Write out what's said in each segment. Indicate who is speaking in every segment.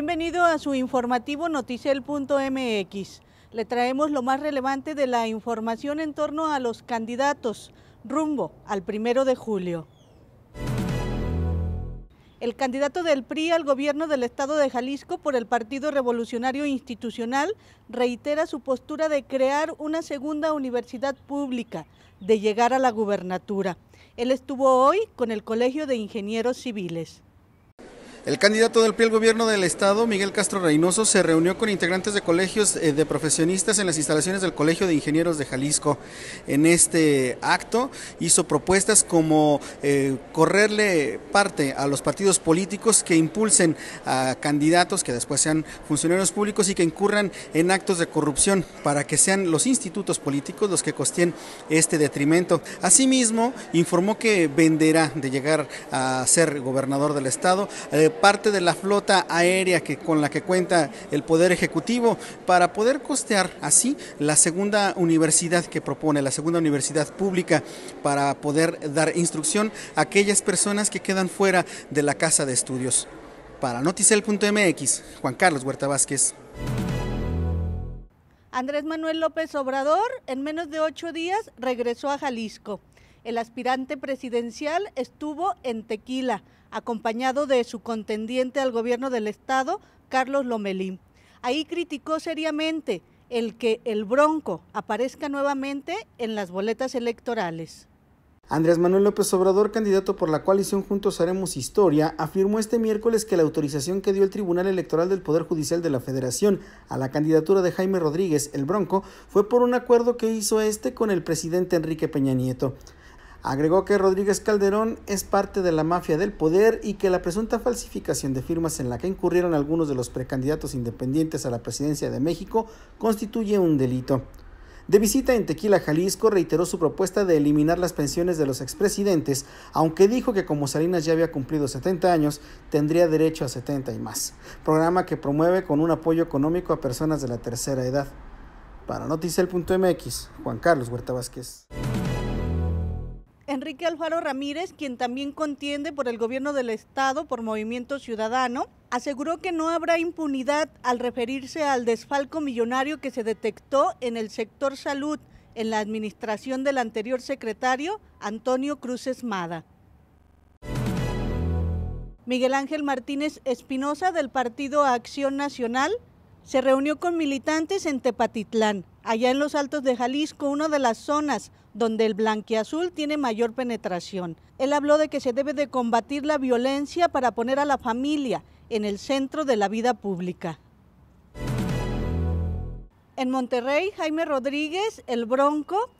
Speaker 1: Bienvenido a su informativo noticel.mx. Le traemos lo más relevante de la información en torno a los candidatos rumbo al primero de julio. El candidato del PRI al gobierno del Estado de Jalisco por el Partido Revolucionario Institucional reitera su postura de crear una segunda universidad pública, de llegar a la gubernatura. Él estuvo hoy con el Colegio de Ingenieros Civiles.
Speaker 2: El candidato del PRI al gobierno del Estado, Miguel Castro Reynoso, se reunió con integrantes de colegios eh, de profesionistas en las instalaciones del Colegio de Ingenieros de Jalisco. En este acto hizo propuestas como eh, correrle parte a los partidos políticos que impulsen a candidatos que después sean funcionarios públicos y que incurran en actos de corrupción para que sean los institutos políticos los que costien este detrimento. Asimismo, informó que venderá de llegar a ser gobernador del Estado. Eh, parte de la flota aérea que, con la que cuenta el Poder Ejecutivo para poder costear así la segunda universidad que propone, la segunda universidad pública para poder dar instrucción a aquellas personas que quedan fuera de la casa de estudios. Para noticel.mx, Juan Carlos Huerta Vázquez.
Speaker 1: Andrés Manuel López Obrador en menos de ocho días regresó a Jalisco el aspirante presidencial estuvo en Tequila, acompañado de su contendiente al gobierno del estado, Carlos Lomelín. Ahí criticó seriamente el que el Bronco aparezca nuevamente en las boletas electorales.
Speaker 2: Andrés Manuel López Obrador, candidato por la coalición Juntos Haremos Historia, afirmó este miércoles que la autorización que dio el Tribunal Electoral del Poder Judicial de la Federación a la candidatura de Jaime Rodríguez, el Bronco, fue por un acuerdo que hizo este con el presidente Enrique Peña Nieto. Agregó que Rodríguez Calderón es parte de la mafia del poder y que la presunta falsificación de firmas en la que incurrieron algunos de los precandidatos independientes a la presidencia de México constituye un delito. De visita en Tequila, Jalisco, reiteró su propuesta de eliminar las pensiones de los expresidentes, aunque dijo que como Salinas ya había cumplido 70 años, tendría derecho a 70 y más, programa que promueve con un apoyo económico a personas de la tercera edad. Para Noticel.mx, Juan Carlos Huerta Vázquez.
Speaker 1: Enrique Alfaro Ramírez, quien también contiende por el gobierno del Estado por Movimiento Ciudadano, aseguró que no habrá impunidad al referirse al desfalco millonario que se detectó en el sector salud en la administración del anterior secretario, Antonio Cruz Mada. Miguel Ángel Martínez Espinosa del Partido Acción Nacional se reunió con militantes en Tepatitlán, allá en los Altos de Jalisco, una de las zonas donde el blanqueazul tiene mayor penetración. Él habló de que se debe de combatir la violencia para poner a la familia en el centro de la vida pública. En Monterrey, Jaime Rodríguez, el Bronco,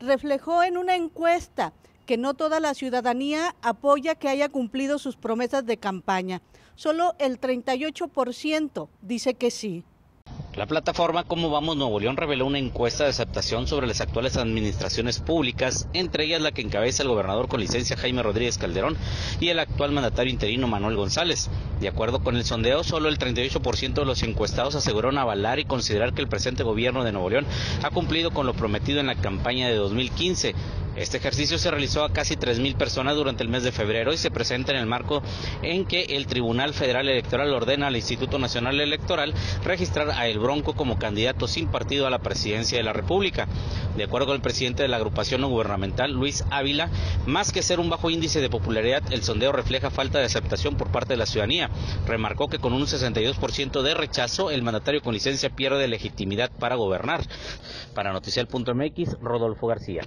Speaker 1: reflejó en una encuesta que no toda la ciudadanía apoya que haya cumplido sus promesas de campaña. Solo el 38% dice que sí.
Speaker 3: La plataforma Cómo Vamos Nuevo León reveló una encuesta de aceptación sobre las actuales administraciones públicas, entre ellas la que encabeza el gobernador con licencia Jaime Rodríguez Calderón y el actual mandatario interino Manuel González. De acuerdo con el sondeo, solo el 38% de los encuestados aseguraron avalar y considerar que el presente gobierno de Nuevo León ha cumplido con lo prometido en la campaña de 2015. Este ejercicio se realizó a casi 3.000 personas durante el mes de febrero y se presenta en el marco en que el Tribunal Federal Electoral ordena al Instituto Nacional Electoral registrar a El Bronco como candidato sin partido a la presidencia de la República. De acuerdo con el presidente de la agrupación no gubernamental, Luis Ávila, más que ser un bajo índice de popularidad, el sondeo refleja falta de aceptación por parte de la ciudadanía. Remarcó que con un 62% de rechazo, el mandatario con licencia pierde legitimidad para gobernar. Para Noticial.mx, Rodolfo García.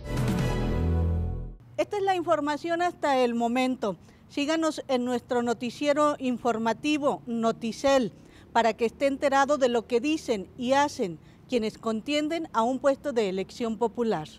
Speaker 1: Esta es la información hasta el momento. Síganos en nuestro noticiero informativo Noticel para que esté enterado de lo que dicen y hacen quienes contienden a un puesto de elección popular.